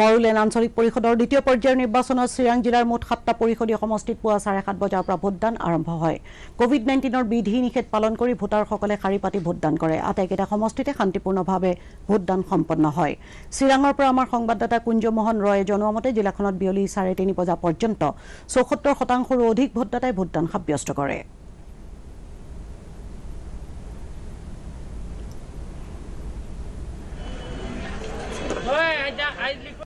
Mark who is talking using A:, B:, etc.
A: বড়োলেণ্ড আঞ্চলিক পৰিষদৰ দ্বিতীয় পৰ্যায়ৰ নিৰ্বাচনত চিৰাং জিলাৰ মুঠ সাতটা পৰিষদীয় সমষ্টিত পুৱা চাৰে সাত বজাৰ পৰা ভোটদান আৰম্ভ হয় কোভিড নাইণ্টিনৰ বিধি নিষেধ পালন কৰি ভোটাৰসকলে শাৰী পাতি ভোটদান কৰে আটাইকেইটা সমষ্টিতে শান্তিপূৰ্ণভাৱে ভোটদান সম্পন্ন হয় চিৰাঙৰ পৰা আমাৰ সংবাদদাতা কুঞ্জমোহন ৰয়ে জনোৱা মতে জিলাখনত বিয়লি চাৰে তিনি বজা পৰ্যন্ত চৌসত্তৰ শতাংশৰো অধিক ভোটদাতাই ভোটদান সাব্যস্ত কৰে